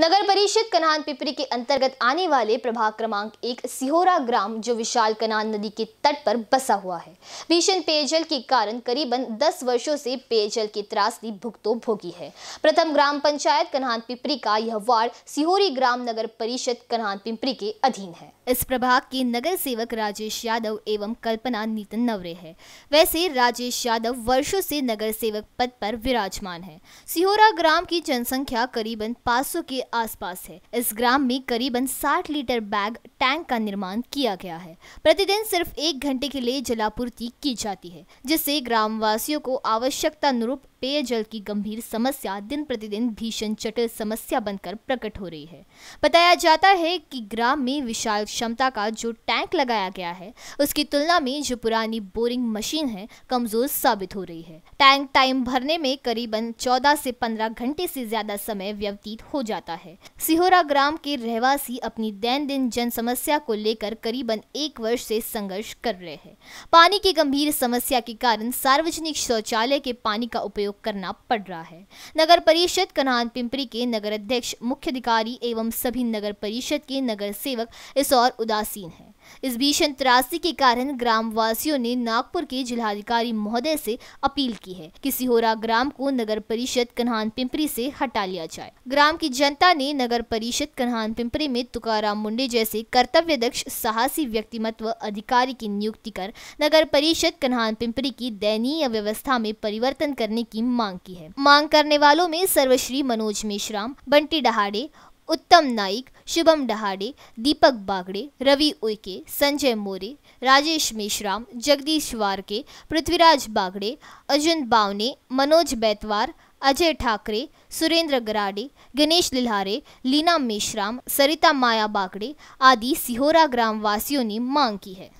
नगर परिषद कनान पिपरी के अंतर्गत आने वाले प्रभाग क्रमांक एक सिहोरा ग्राम जो विशाल कनान नदी के तट पर बसा हुआ है भीषण पेयजल के कारण करीबन 10 वर्षों से पेयजल की त्रासदी भुगतो भोगी है प्रथम ग्राम पंचायत कनान पिपरी का यह वार्ड सिहोरी ग्राम नगर परिषद कनान पिपरी के अधीन है इस प्रभाग के नगर सेवक राजेश यादव एवं कल्पना नीतन नवरे है वैसे राजेश यादव वर्षो से नगर सेवक पद पर विराजमान है सिहोरा ग्राम की जनसंख्या करीबन पाँच के आसपास है इस ग्राम में करीबन 60 लीटर बैग टैंक का निर्माण किया गया है प्रतिदिन सिर्फ एक घंटे के लिए जलापूर्ति की जाती है जिससे ग्रामवासियों को आवश्यकता अनुरूप पेयजल की गंभीर समस्या दिन प्रतिदिन भीषण जटिल समस्या बनकर प्रकट हो रही है बताया जाता है कि ग्राम में विशाल क्षमता का जो टैंक लगाया गया है उसकी तुलना में जो पुरानी बोरिंग मशीन है कमजोर साबित हो रही है टैंक टाइम भरने में करीबन चौदह से पंद्रह घंटे से ज्यादा समय व्यतीत हो जाता है सिहोरा ग्राम के रहवासी अपनी दिन जन समस्या को लेकर करीबन एक वर्ष से संघर्ष कर रहे हैं पानी की गंभीर समस्या के कारण सार्वजनिक शौचालय के पानी का उपयोग सहयोग करना पड़ रहा है नगर परिषद कनान पिंपरी के नगर अध्यक्ष मुख्य अधिकारी एवं सभी नगर परिषद के नगर सेवक इस और उदासीन है इस बीच अंतर्राष्ट्रीय के कारण ग्रामवासियों ने नागपुर के जिलाधिकारी महोदय से अपील की है कि सिहोरा ग्राम को नगर परिषद कन्हान पिंपरी से हटा लिया जाए ग्राम की जनता ने नगर परिषद कन्हान पिंपरी में तुकाराम मुंडे जैसे कर्तव्य दक्ष साहसी व्यक्तिमत्व अधिकारी की नियुक्ति कर नगर परिषद कन्हान पिंपरी की दयनीय व्यवस्था में परिवर्तन करने की मांग की है मांग करने वालों में सर्वश्री मनोज मेश्राम बंटी डहाड़े उत्तम नाइक शुभम डहाड़े दीपक बागड़े रवि उइके संजय मोरे राजेश मेश्राम जगदीश वारके पृथ्वीराज बागड़े अर्जुन बावने मनोज बैतवार अजय ठाकरे सुरेंद्र गराडे गणेश लिल्हारे लीना मेश्राम सरिता माया बागड़े आदि सिहोरा ग्रामवासियों ने मांग की है